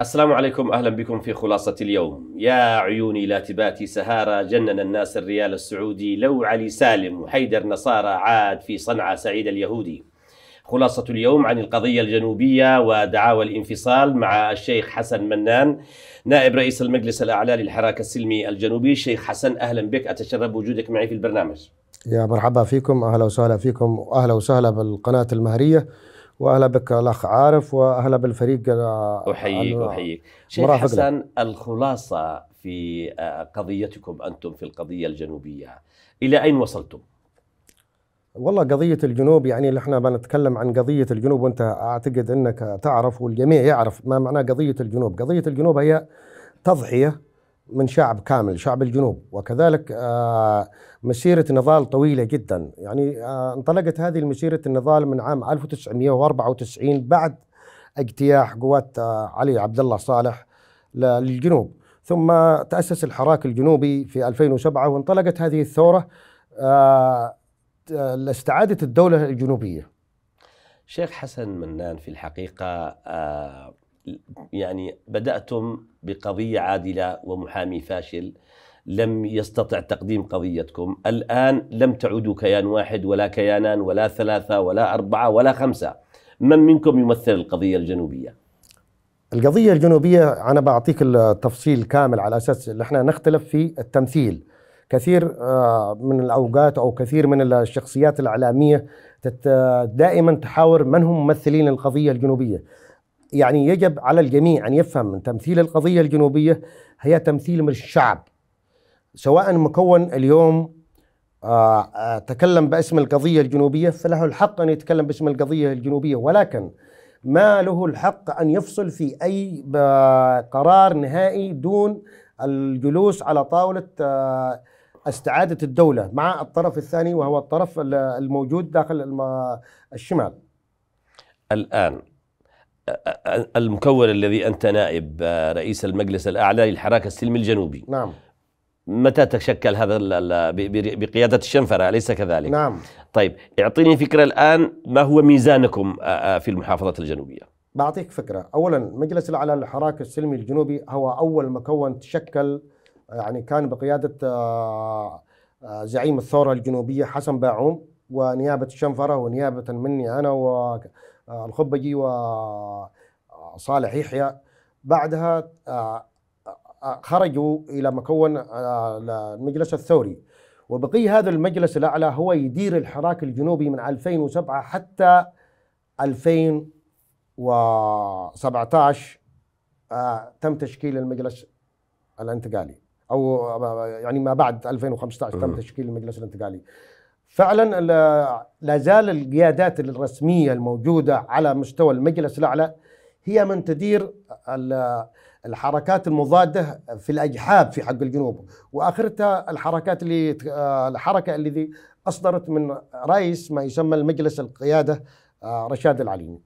السلام عليكم أهلا بكم في خلاصة اليوم يا عيوني لا تباتي سهارة جنن الناس الريال السعودي لو علي سالم وحيدر نصارى عاد في صنعاء سعيد اليهودي خلاصة اليوم عن القضية الجنوبية ودعاوى الانفصال مع الشيخ حسن منان نائب رئيس المجلس الأعلى للحراك السلمي الجنوبي الشيخ حسن أهلا بك أتشرف بوجودك معي في البرنامج يا مرحبا فيكم أهلا وسهلا فيكم وأهلا وسهلا بالقناة المهرية واهلا بك الاخ عارف واهلا بالفريق احييك احييك شيخ حسن لك. الخلاصه في آه، قضيتكم انتم في القضيه الجنوبيه الى اين وصلتم؟ والله قضية الجنوب يعني اللي احنا بنتكلم عن قضية الجنوب وانت اعتقد انك تعرف والجميع يعرف ما معنى قضية الجنوب، قضية الجنوب هي تضحية من شعب كامل شعب الجنوب وكذلك آه، مسيرة نضال طويلة جدا يعني آه، انطلقت هذه مسيرة النضال من عام 1994 بعد اجتياح قوات آه، علي عبد الله صالح للجنوب ثم تأسس الحراك الجنوبي في 2007 وانطلقت هذه الثورة لاستعادة الدولة الجنوبية شيخ حسن منان في الحقيقة يعني بدأتم بقضية عادلة ومحامي فاشل لم يستطع تقديم قضيتكم الآن لم تعودوا كيان واحد ولا كيانان ولا ثلاثة ولا أربعة ولا خمسة من منكم يمثل القضية الجنوبية؟ القضية الجنوبية أنا بعطيك التفصيل كامل على أساس إحنا نختلف في التمثيل كثير آه، من الأوقات أو كثير من الشخصيات الإعلامية دائما تحاور من هم ممثلين القضية الجنوبية يعني يجب على الجميع أن يفهم أن تمثيل القضية الجنوبية هي تمثيل من الشعب سواء مكون اليوم آه، آه، تكلم باسم القضية الجنوبية فله الحق أن يتكلم باسم القضية الجنوبية ولكن ما له الحق أن يفصل في أي قرار نهائي دون الجلوس على طاولة آه، استعادة الدولة مع الطرف الثاني وهو الطرف الموجود داخل الشمال الآن المكون الذي أنت نائب آه، رئيس المجلس الأعلى للحراك السلمي الجنوبي نعم متى تشكل هذا بقيادة الشنفرة أليس كذلك؟ نعم طيب اعطيني فكرة الآن ما هو ميزانكم آه، آه، في المحافظة الجنوبية؟ بعطيك فكرة أولا مجلس الأعلى للحراك السلمي الجنوبي هو أول مكون تشكل يعني كان بقيادة زعيم الثورة الجنوبية حسن باعوم ونيابة الشنفرة ونيابة مني أنا و الخبجي وصالح يحيى بعدها خرجوا الى مكون آه، المجلس الثوري وبقي هذا المجلس الاعلى هو يدير الحراك الجنوبي من 2007 حتى 2017 آه، تم تشكيل المجلس الانتقالي او آه، يعني ما بعد 2015 تم تشكيل المجلس الانتقالي فعلا لا زال القيادات الرسميه الموجوده على مستوى المجلس الاعلى هي من تدير الحركات المضاده في الاجحاف في حق الجنوب واخرتها الحركات اللي آه، الحركه الذي اصدرت من رئيس ما يسمى المجلس القياده آه، رشاد العليمي.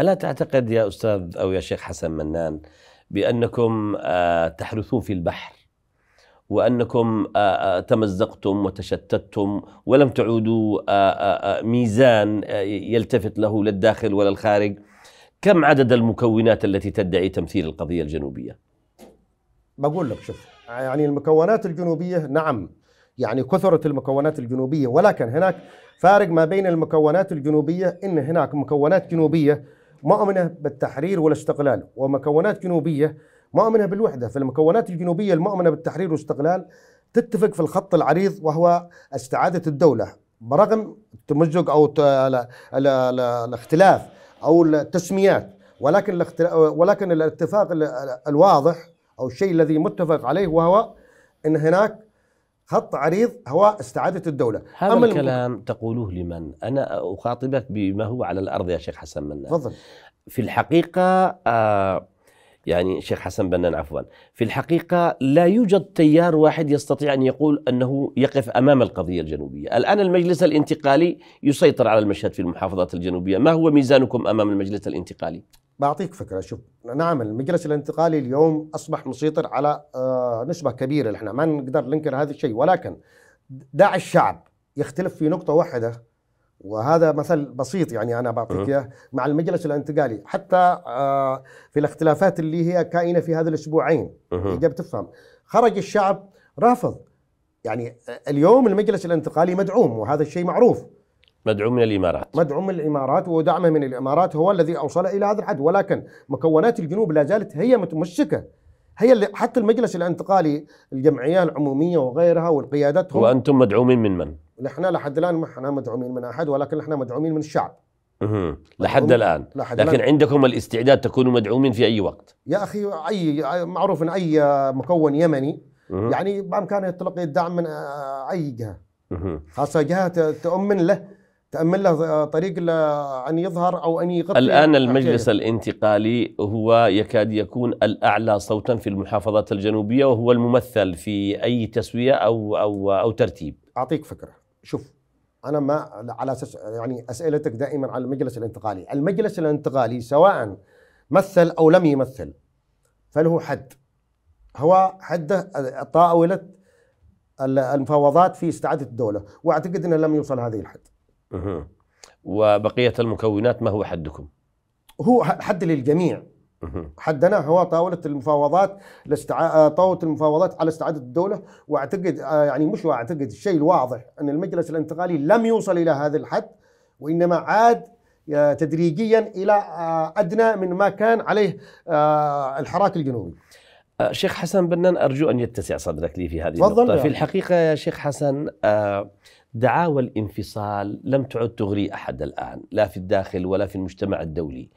الا تعتقد يا استاذ او يا شيخ حسن منان بانكم آه، تحرثون في البحر وانكم تمزقتم وتشتتم ولم تعودوا ميزان يلتفت له للداخل ولا الخارج كم عدد المكونات التي تدعي تمثيل القضيه الجنوبيه بقول لك شوف يعني المكونات الجنوبيه نعم يعني كثرة المكونات الجنوبية ولكن هناك فارق ما بين المكونات الجنوبية إن هناك مكونات جنوبية مؤمنة بالتحرير والاستقلال ومكونات جنوبية مؤمنة بالوحدة فالمكونات الجنوبية المؤمنة بالتحرير والاستقلال تتفق في الخط العريض وهو استعادة الدولة برغم التمزق أو الاختلاف أو التسميات ولكن ولكن الاتفاق الواضح أو الشيء الذي متفق عليه وهو أن هناك خط عريض هو استعادة الدولة هذا أما الكلام الم... تقوله لمن؟ أنا أخاطبك بما هو على الأرض يا شيخ حسن منا تفضل في الحقيقة آه يعني شيخ حسن بنان عفوا في الحقيقة لا يوجد تيار واحد يستطيع أن يقول أنه يقف أمام القضية الجنوبية الآن المجلس الانتقالي يسيطر على المشهد في المحافظات الجنوبية ما هو ميزانكم أمام المجلس الانتقالي؟ بعطيك فكرة شوف نعم المجلس الانتقالي اليوم أصبح مسيطر على آه، نسبة كبيرة نحن ما نقدر ننكر هذا الشيء ولكن داعي الشعب يختلف في نقطة واحدة وهذا مثل بسيط يعني انا بعطيك أه. اياه مع المجلس الانتقالي حتى آه، في الاختلافات اللي هي كائنه في هذا الاسبوعين أه. اذا بتفهم خرج الشعب رافض يعني اليوم المجلس الانتقالي مدعوم وهذا الشيء معروف مدعوم من الامارات مدعوم من الامارات ودعمه من الامارات هو الذي اوصل الى هذا الحد ولكن مكونات الجنوب لا زالت هي متمسكه هي اللي حتى المجلس الانتقالي الجمعيات العموميه وغيرها والقيادتهم وانتم مدعومين من من؟ نحن لحد الان ما احنا مدعومين من احد ولكن احنا مدعومين من الشعب لحد الان لحد لكن الآن. عندكم الاستعداد تكونوا مدعومين في اي وقت يا اخي اي معروف ان اي مكون يمني يعني بامكانه يطلق الدعم من اي جهه خاصه جهه تؤمن له تأمل له طريق أن يظهر أو أن يغطي الآن المجلس الانتقالي هو يكاد يكون الأعلى صوتا في المحافظات الجنوبية وهو الممثل في أي تسوية أو أو أو ترتيب أعطيك فكرة شوف أنا ما على أساس يعني أسئلتك دائما على المجلس الانتقالي المجلس الانتقالي سواء مثل أو لم يمثل فله حد هو حده طاولة المفاوضات في استعادة الدولة وأعتقد أنه لم يوصل هذه الحد وبقية المكونات ما هو حدكم؟ هو حد للجميع حدنا هو طاولة المفاوضات لاستع... آه، طاولة المفاوضات على استعادة الدولة واعتقد آه، يعني مش واعتقد الشيء الواضح ان المجلس الانتقالي لم يوصل الى هذا الحد وانما عاد آه، تدريجيا الى ادنى من ما كان عليه الحراك الجنوبي. آه، شيخ حسن بنان أرجو أن يتسع صدرك لي في هذه النقطة يعني. في الحقيقة يا شيخ حسن آه، دعاوى الانفصال لم تعد تغري أحد الآن لا في الداخل ولا في المجتمع الدولي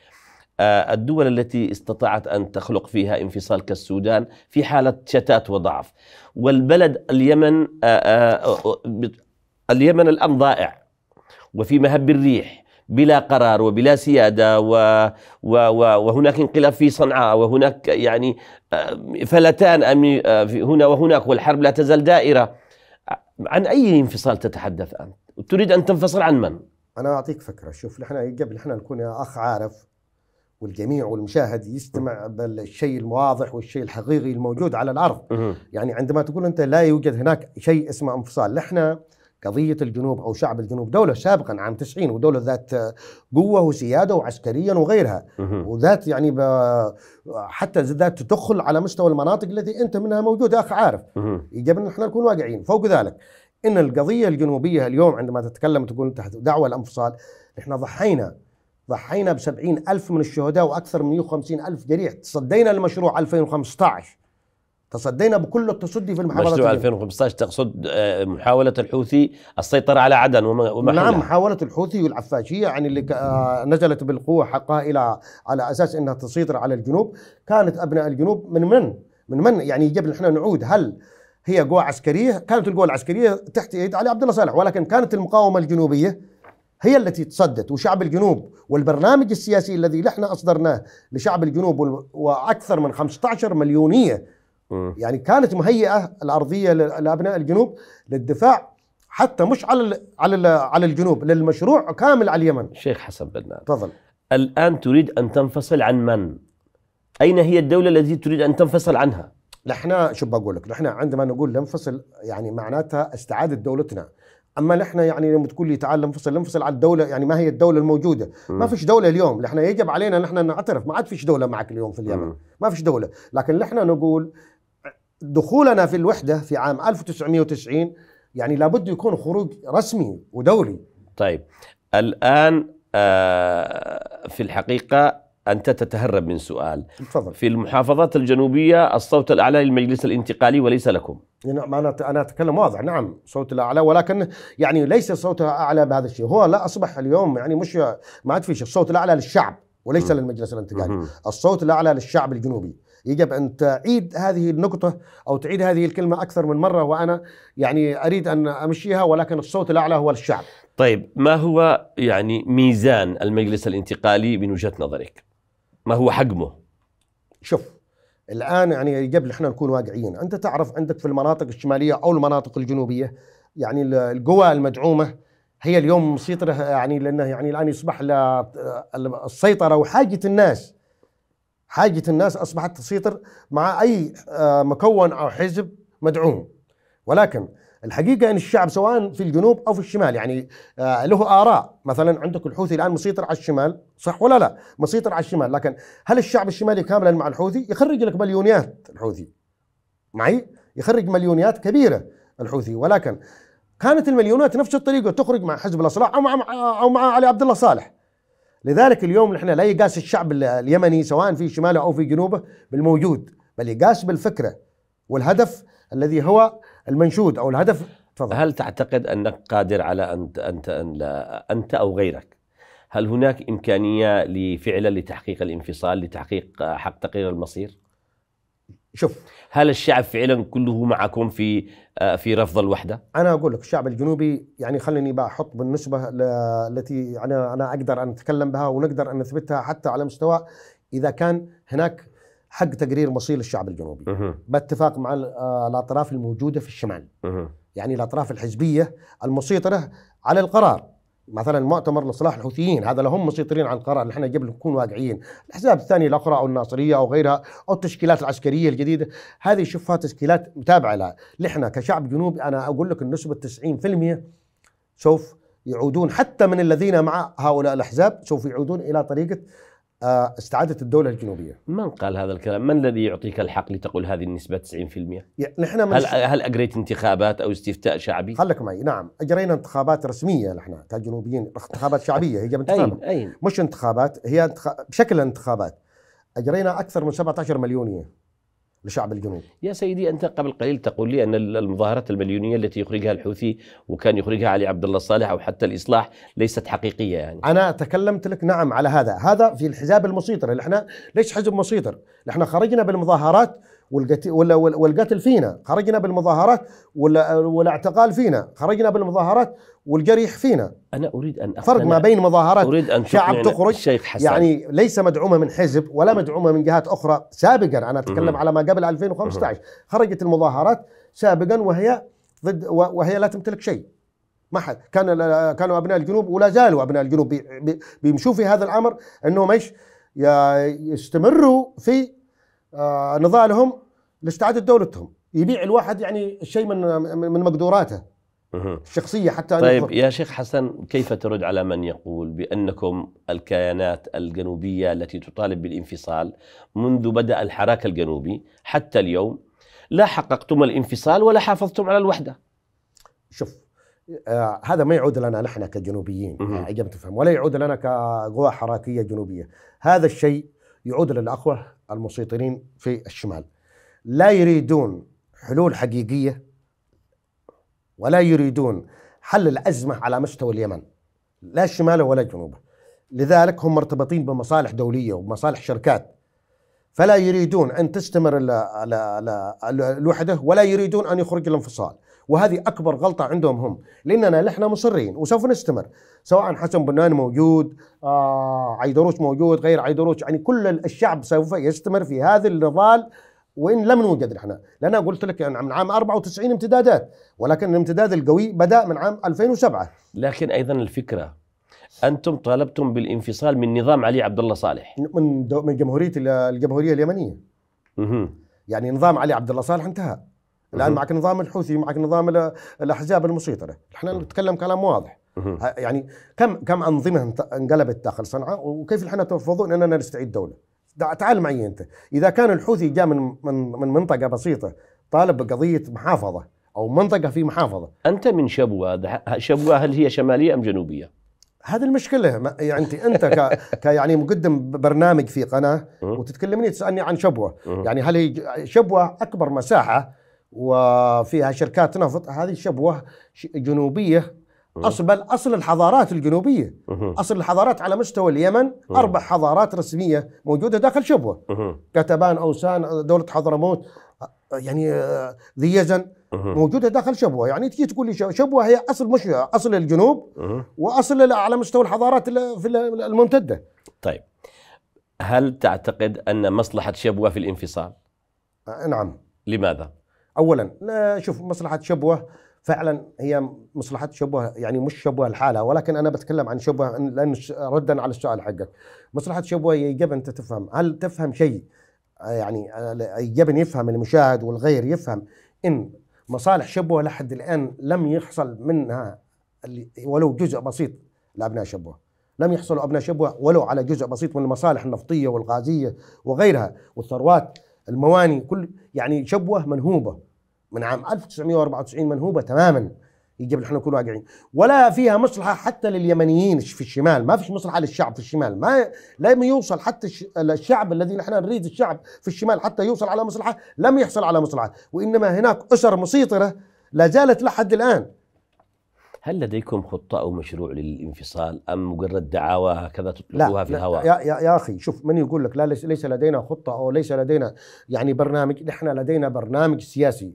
آه، الدول التي استطاعت أن تخلق فيها انفصال كالسودان في حالة شتات وضعف والبلد اليمن اليمن الآن ضائع وفي مهب الريح بلا قرار وبلا سيادة و و و وهناك انقلاب في صنعاء وهناك يعني آه، فلتان آه، هنا وهناك والحرب لا تزال دائرة عن أي انفصال تتحدث أنت؟ تريد أن تنفصل عن من؟ أنا أعطيك فكرة شوف نحن قبل نحن نكون يا أخ عارف والجميع والمشاهد يستمع بالشيء الواضح والشيء الحقيقي الموجود على الارض يعني عندما تقول انت لا يوجد هناك شيء اسمه انفصال نحن قضية الجنوب أو شعب الجنوب دولة سابقا عام 90 ودولة ذات قوة وسيادة وعسكريا وغيرها وذات يعني حتى ذات تدخل على مستوى المناطق التي أنت منها موجود أخ عارف يجب أن نحن نكون واقعيين فوق ذلك أن القضية الجنوبية اليوم عندما تتكلم تقول تحت دعوة الانفصال احنا ضحينا ضحينا ب ألف من الشهداء وأكثر من 150 ألف جريح تصدينا لمشروع 2015 تصدينا بكل التصدي في المحاولات مشروع 2015 تقصد آه، محاولة الحوثي السيطرة على عدن وما نعم محاولة الحوثي والعفاشية يعني اللي آه، نزلت بالقوة حقها إلى على أساس أنها تسيطر على الجنوب كانت أبناء الجنوب من من؟ من من؟ يعني يجب نحن نعود هل هي قوى عسكرية؟ كانت القوى العسكرية تحت يد علي عبد الله صالح ولكن كانت المقاومة الجنوبية هي التي تصدت وشعب الجنوب والبرنامج السياسي الذي نحن أصدرناه لشعب الجنوب وأكثر من 15 مليونية يعني كانت مهيئه الارضيه لابناء الجنوب للدفاع حتى مش على على على الجنوب للمشروع كامل على اليمن شيخ حسن بن تفضل الان تريد ان تنفصل عن من اين هي الدوله التي تريد ان تنفصل عنها نحن شو بقول لك نحن عندما نقول ننفصل يعني معناتها استعاده دولتنا اما نحن يعني لما تقول لي تعال ننفصل ننفصل على الدوله يعني ما هي الدوله الموجوده ما فيش دوله اليوم نحن يجب علينا نحن نعترف ما عاد فيش دوله معك اليوم في اليمن ما فيش دوله لكن نحن نقول دخولنا في الوحده في عام 1990 يعني لابد يكون خروج رسمي ودولي طيب الان آه في الحقيقه أنت تتهرب من سؤال تفضل. في المحافظات الجنوبية الصوت الأعلى للمجلس الانتقالي وليس لكم إيه، نعم أنا أنا أتكلم واضح نعم صوت الأعلى ولكن يعني ليس صوت أعلى بهذا الشيء هو لا أصبح اليوم يعني مش ما عاد في الصوت الأعلى للشعب وليس م. للمجلس الانتقالي م. الصوت الأعلى للشعب الجنوبي يجب أن تعيد هذه النقطة أو تعيد هذه الكلمة أكثر من مرة وأنا يعني أريد أن أمشيها ولكن الصوت الأعلى هو للشعب. طيب ما هو يعني ميزان المجلس الانتقالي من وجهة نظرك ما هو حجمه شوف الآن يعني يجب احنا نكون واقعيين أنت تعرف عندك في المناطق الشمالية أو المناطق الجنوبية يعني القوى المدعومة هي اليوم مسيطرة يعني لأنه يعني الآن يصبح السيطرة وحاجة الناس حاجة الناس أصبحت تسيطر مع أي آه، مكون أو حزب مدعوم ولكن الحقيقة أن الشعب سواء في الجنوب أو في الشمال يعني آه، له آراء مثلا عندك الحوثي الآن مسيطر على الشمال صح ولا لا مسيطر على الشمال لكن هل الشعب الشمالي كاملا مع الحوثي يخرج لك مليونيات الحوثي معي يخرج مليونيات كبيرة الحوثي ولكن كانت المليونات نفس الطريقة تخرج مع حزب الأصلاح أو مع آه، أو مع علي عبد الله صالح لذلك اليوم نحن لا يقاس الشعب اليمني سواء في شماله او في جنوبه بالموجود بل يقاس بالفكره والهدف الذي هو المنشود او الهدف تفضل هل تعتقد انك قادر على ان انت ان انت او غيرك هل هناك امكانيه لفعلا لتحقيق الانفصال لتحقيق حق تقرير المصير؟ شوف هل الشعب فعلا كله معكم في آه، في رفض الوحده؟ انا اقول لك الشعب الجنوبي يعني خليني بحط بالنسبه التي انا انا اقدر ان اتكلم بها ونقدر ان نثبتها حتى على مستوى اذا كان هناك حق تقرير مصير الشعب الجنوبي باتفاق مع آه، الاطراف الموجوده في الشمال يعني الاطراف الحزبيه المسيطره على القرار مثلا مؤتمر لصلاح الحوثيين هذا لهم مسيطرين على القرار نحن يجب نكون واقعيين الاحزاب الثانيه الاخرى او الناصريه او غيرها او التشكيلات العسكريه الجديده هذه شوفها تشكيلات متابعه لها نحن كشعب جنوبي انا اقول لك النسبه 90% سوف يعودون حتى من الذين مع هؤلاء الاحزاب سوف يعودون الى طريقه آه، استعادة الدولة الجنوبية من قال هذا الكلام؟ من الذي يعطيك الحق لتقول هذه النسبة 90%؟ نحن هل هل أجريت انتخابات أو استفتاء شعبي؟ خليك معي نعم أجرينا انتخابات رسمية نحن كجنوبيين انتخابات شعبية هي أين أين مش انتخابات هي انتخ... بشكل انتخابات أجرينا أكثر من 17 مليونية لشعب الجنوب يا سيدي أنت قبل قليل تقول لي أن المظاهرات المليونية التي يخرجها الحوثي وكان يخرجها علي عبد الله الصالح أو حتى الإصلاح ليست حقيقية يعني أنا تكلمت لك نعم على هذا هذا في الحزاب المسيطر اللي احنا ليش حزب مسيطر احنا خرجنا بالمظاهرات والقتل فينا خرجنا بالمظاهرات والاعتقال فينا خرجنا بالمظاهرات والجريح فينا انا اريد ان أقتنع فرق ما بين مظاهرات أريد أن شعب تخرج الشيخ حسن يعني ليس مدعومه من حزب ولا مدعومه من جهات اخرى سابقا انا اتكلم على ما قبل 2015 خرجت المظاهرات سابقا وهي ضد وهي لا تمتلك شيء ما حد كان كانوا ابناء الجنوب ولا زالوا ابناء الجنوب بيمشوا في هذا الامر انهم ايش يستمروا في آه، نضالهم لاستعادة دولتهم يبيع الواحد يعني شيء من من مقدوراته الشخصية حتى طيب يا شيخ حسن كيف ترد على من يقول بأنكم الكيانات الجنوبية التي تطالب بالانفصال منذ بدأ الحراك الجنوبي حتى اليوم لا حققتم الانفصال ولا حافظتم على الوحدة شوف آه هذا ما يعود لنا نحن كجنوبيين يعني تفهم ولا يعود لنا كقوى حراكية جنوبية هذا الشيء يعود للأخوة المسيطرين في الشمال لا يريدون حلول حقيقية ولا يريدون حل الأزمة على مستوى اليمن لا شماله ولا جنوبه لذلك هم مرتبطين بمصالح دولية ومصالح شركات فلا يريدون أن تستمر الوحدة ولا يريدون أن يخرج الانفصال وهذه اكبر غلطه عندهم هم لاننا نحن مصرين وسوف نستمر سواء حسن بنان موجود آه عيدروش موجود غير عيدروش يعني كل الشعب سوف يستمر في هذا النضال وان لم نوجد نحن لان قلت لك يعني من عام 94 امتدادات ولكن الامتداد القوي بدا من عام 2007 لكن ايضا الفكره انتم طالبتم بالانفصال من نظام علي عبد الله صالح من من جمهوريه الجمهوريه اليمنيه اها يعني نظام علي عبد الله صالح انتهى الان معك نظام الحوثي معك نظام الاحزاب المسيطره احنا نتكلم كلام واضح يعني كم كم انظمه انقلبت داخل صنعاء وكيف احنا ترفضون اننا نستعيد دوله تعال معي انت اذا كان الحوثي جاء من من من منطقه بسيطه طالب بقضيه محافظه او منطقه في محافظه انت من شبوه شبوه هل هي شماليه ام جنوبيه هذه المشكلة يعني انت انت ك, ك يعني مقدم برنامج في قناة وتتكلمني تسألني عن شبوة يعني هل هي شبوة اكبر مساحة وفيها شركات نفط هذه شبوه جنوبيه اصل اصل الحضارات الجنوبيه اصل الحضارات على مستوى اليمن اربع حضارات رسميه موجوده داخل شبوه كتبان اوسان دوله حضرموت يعني ذي يزن موجوده داخل شبوه يعني تجي تقول لي شبوه هي اصل مش اصل الجنوب واصل على مستوى الحضارات في الممتده طيب هل تعتقد ان مصلحه شبوه في الانفصال نعم لماذا اولا لا شوف مصلحه شبوه فعلا هي مصلحه شبوه يعني مش شبوه لحالها ولكن انا بتكلم عن شبوه لان ردا على السؤال حقك مصلحه شبوه يجب انت تفهم هل تفهم شيء آه، يعني آه، يجب ان يفهم المشاهد والغير يفهم ان مصالح شبوه لحد الان لم يحصل منها ولو جزء بسيط لابناء شبوه لم يحصلوا ابناء شبوه ولو على جزء بسيط من المصالح النفطيه والغازيه وغيرها والثروات المواني كل يعني شبوه منهوبه من عام 1994 منهوبه تماما يجب احنا نكون واقعين ولا فيها مصلحه حتى لليمنيين في الشمال ما فيش مصلحه للشعب في الشمال ما لم يوصل حتى الشعب الذي نحن نريد الشعب في الشمال حتى يوصل على مصلحه لم يحصل على مصلحه وانما هناك اسر مسيطره لا زالت لحد الان هل لديكم خطة أو مشروع للانفصال أم مجرد دعاوى هكذا تطلقوها في الهواء؟ يا, يا, يا أخي شوف من يقول لك لا ليس, ليس لدينا خطة أو ليس لدينا يعني برنامج نحن لدينا برنامج سياسي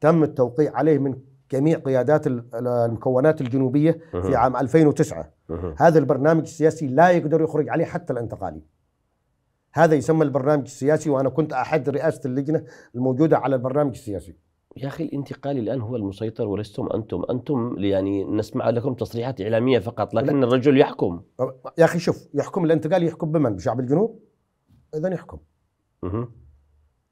تم التوقيع عليه من جميع قيادات المكونات الجنوبية في عام 2009 هذا البرنامج السياسي لا يقدر يخرج عليه حتى الانتقالي هذا يسمى البرنامج السياسي وأنا كنت أحد رئاسة اللجنة الموجودة على البرنامج السياسي يا اخي الانتقالي الان هو المسيطر ولستم انتم، انتم يعني نسمع لكم تصريحات اعلاميه فقط لكن لا. الرجل يحكم يا اخي شوف يحكم الانتقالي يحكم بمن؟ بشعب الجنوب؟ اذا يحكم. مه.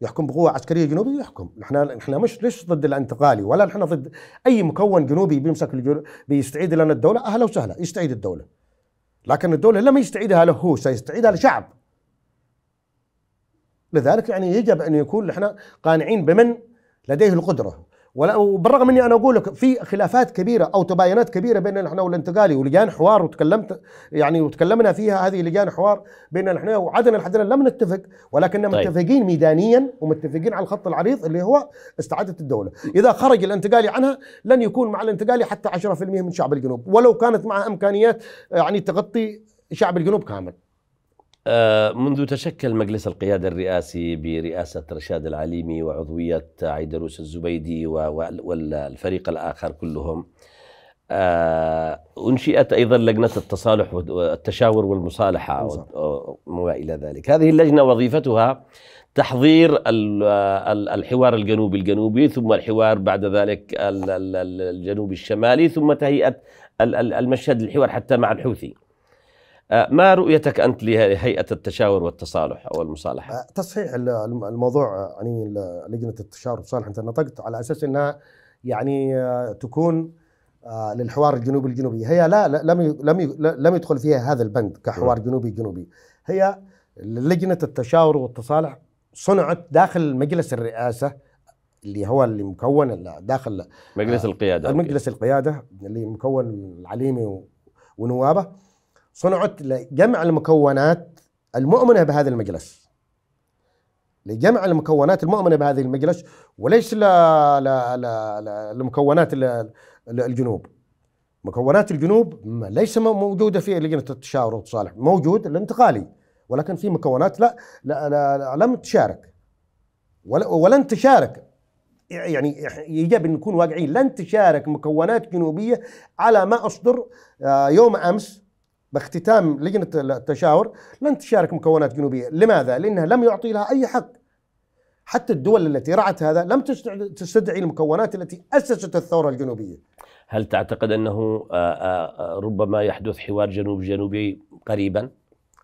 يحكم بقوه عسكريه جنوبية يحكم، احنا احنا مش ليش ضد الانتقالي ولا احنا ضد اي مكون جنوبي بيمسك الجنوب بيستعيد لنا الدوله اهلا وسهلا يستعيد الدوله. لكن الدوله لم يستعيدها له هو سيستعيدها لشعب. لذلك يعني يجب ان يكون احنا قانعين بمن لديه القدره وبالرغم اني انا اقول لك في خلافات كبيره او تباينات كبيره بيننا نحن والانتقالي ولجان حوار وتكلمت يعني وتكلمنا فيها هذه لجان حوار بيننا نحن وعدنا لحد الان لم نتفق ولكننا طيب. متفقين ميدانيا ومتفقين على الخط العريض اللي هو استعاده الدوله، اذا خرج الانتقالي عنها لن يكون مع الانتقالي حتى 10% من شعب الجنوب ولو كانت معها امكانيات يعني تغطي شعب الجنوب كامل. آه، منذ تشكل مجلس القيادة الرئاسي برئاسة رشاد العليمي وعضوية عيدروس الزبيدي والفريق الآخر كلهم آه، أنشئت أيضا لجنة التصالح والتشاور والمصالحة نعم. وما إلى ذلك هذه اللجنة وظيفتها تحضير الحوار الجنوبي الجنوبي ثم الحوار بعد ذلك الجنوبي الشمالي ثم تهيئة المشهد للحوار حتى مع الحوثي آه، ما رؤيتك انت لهيئه التشاور والتصالح او المصالحه؟ آه، تصحيح الموضوع آه، يعني لجنه التشاور والتصالح انت نطقت على اساس انها يعني تكون للحوار الجنوبي الجنوبي هي لا لم لم لم يدخل فيها هذا البند كحوار نعم. جنوبي جنوبي هي لجنه التشاور والتصالح صنعت داخل مجلس الرئاسه اللي هو اللي مكون داخل مجلس القياده مجلس القياده اللي مكون من العليمي ونوابه صنعت لجمع المكونات المؤمنة بهذا المجلس لجمع المكونات المؤمنة بهذا المجلس وليس لا لا لا لا المكونات الجنوب مكونات الجنوب ليس موجودة في لجنة التشاور والتصالح موجود الانتقالي ولكن في مكونات لا, لا, لا, لا لم تشارك ولن تشارك يعني يجب ان نكون واقعيين لن تشارك مكونات جنوبيه على ما اصدر آه، يوم امس باختتام لجنة التشاور لن تشارك مكونات جنوبية لماذا؟ لأنها لم يعطي لها أي حق حتى الدول التي رعت هذا لم تستدعي المكونات التي أسست الثورة الجنوبية هل تعتقد أنه ربما يحدث حوار جنوب جنوبي قريبا؟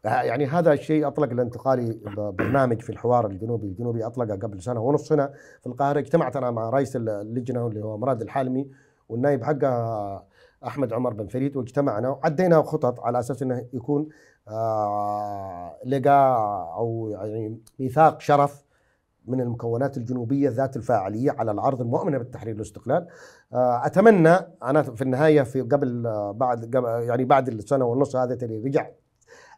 آه، يعني هذا الشيء اطلق الانتقالي برنامج في الحوار الجنوبي الجنوبي اطلقه قبل سنه ونص هنا في القاهره اجتمعت انا مع رئيس اللجنه اللي هو مراد الحالمي والنائب حقه احمد عمر بن فريد واجتمعنا وعدينا خطط على اساس انه يكون آه، لقاء او يعني ميثاق شرف من المكونات الجنوبية ذات الفاعلية على العرض المؤمنة بالتحرير والاستقلال آه، أتمنى أنا في النهاية في قبل آه، بعد يعني بعد السنة ونص هذا اللي رجع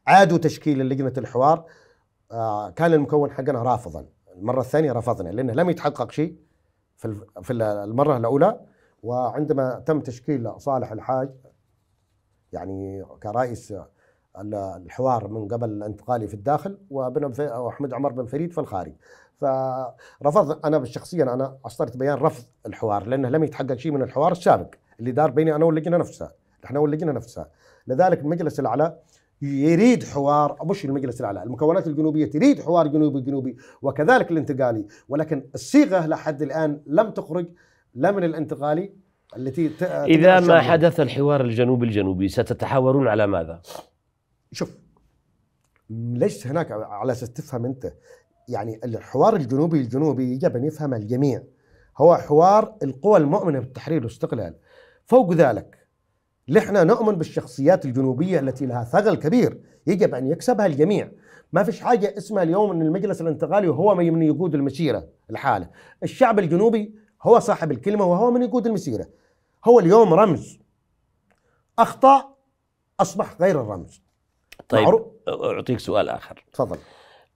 عادوا تشكيل لجنة الحوار كان المكون حقنا رافضا المرة الثانية رفضنا لأنه لم يتحقق شيء في المرة الأولى وعندما تم تشكيل صالح الحاج يعني كرئيس الحوار من قبل الانتقالي في الداخل وبن احمد عمر بن فريد في الخارج فرفض انا شخصيا انا اصدرت بيان رفض الحوار لانه لم يتحقق شيء من الحوار السابق اللي دار بيني انا واللجنه نفسها احنا واللجنه نفسها لذلك المجلس الاعلى يريد حوار مش المجلس الاعلى المكونات الجنوبيه تريد حوار جنوبي جنوبي وكذلك الانتقالي ولكن الصيغه لحد الان لم تخرج لا من الانتقالي التي إذا ما حدث الحوار الجنوبي الجنوبي ستتحاورون على ماذا؟ شوف ليش هناك على اساس تفهم انت يعني الحوار الجنوبي الجنوبي يجب ان يفهم الجميع هو حوار القوى المؤمنه بالتحرير والاستقلال فوق ذلك نحن نؤمن بالشخصيات الجنوبيه التي لها ثغل كبير يجب ان يكسبها الجميع ما فيش حاجه اسمها اليوم ان المجلس الانتقالي هو من يقود المسيره الحالة الشعب الجنوبي هو صاحب الكلمة وهو من يقود المسيرة هو اليوم رمز أخطأ أصبح غير الرمز طيب معروف. أعطيك سؤال آخر تفضل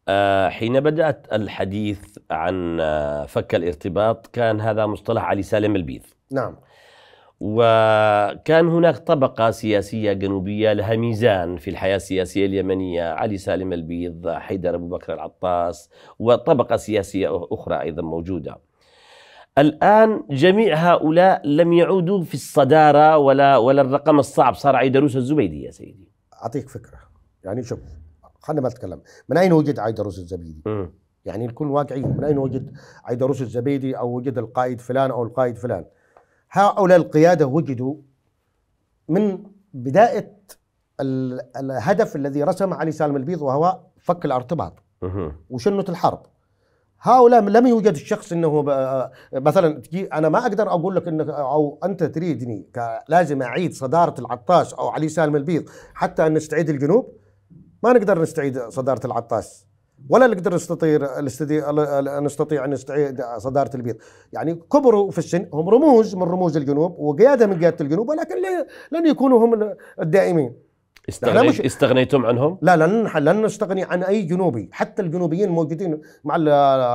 آه حين بدأت الحديث عن آه، فك الارتباط كان هذا مصطلح علي سالم البيض نعم وكان هناك طبقة سياسية جنوبية لها ميزان في الحياة السياسية اليمنية علي سالم البيض حيدر أبو بكر العطاس وطبقة سياسية أخرى أيضا موجودة الآن جميع هؤلاء لم يعودوا في الصدارة ولا ولا الرقم الصعب صار عيدروس الزبيدي يا سيدي أعطيك فكرة يعني شوف خلينا ما نتكلم من أين وجد عيدروس الزبيدي؟ م. يعني نكون واقعيين من أين وجد عيدروس الزبيدي أو وجد القائد فلان أو القائد فلان هؤلاء القيادة وجدوا من بداية الهدف الذي رسم علي سالم البيض وهو فك الارتباط وشنة الحرب هؤلاء لم يوجد الشخص انه آه، مثلا انا ما اقدر اقول لك انك او انت تريدني لازم اعيد صداره العطاس او علي سالم البيض حتى ان نستعيد الجنوب ما نقدر نستعيد صداره العطاس ولا نقدر نستطيع نستطيع ان نستعيد صداره البيض، يعني كبروا في السن هم رموز من رموز الجنوب وقياده من قياده الجنوب ولكن لن يكونوا هم الدائمين. استغنيت مش... استغنيتم عنهم؟ لا لن لن نستغني عن اي جنوبي، حتى الجنوبيين الموجودين مع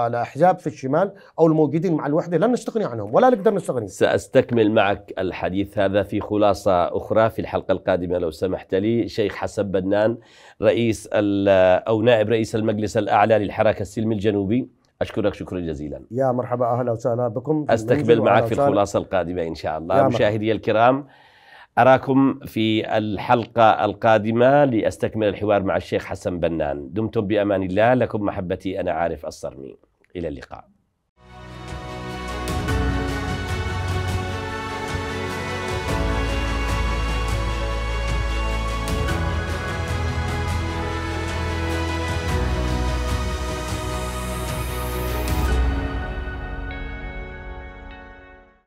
الاحزاب في الشمال او الموجودين مع الوحده لن نستغني عنهم ولا نقدر نستغني. ساستكمل معك الحديث هذا في خلاصه اخرى في الحلقه القادمه لو سمحت لي، شيخ حسن بنان رئيس او نائب رئيس المجلس الاعلى للحراك السلمي الجنوبي أشكرك شكرا جزيلا يا مرحبا أهلا وسهلا بكم أستقبل معك في الخلاصة القادمة إن شاء الله مشاهدي الكرام أراكم في الحلقة القادمة لأستكمل الحوار مع الشيخ حسن بنان دمتم بأمان الله لكم محبتي أنا عارف الصرمي إلى اللقاء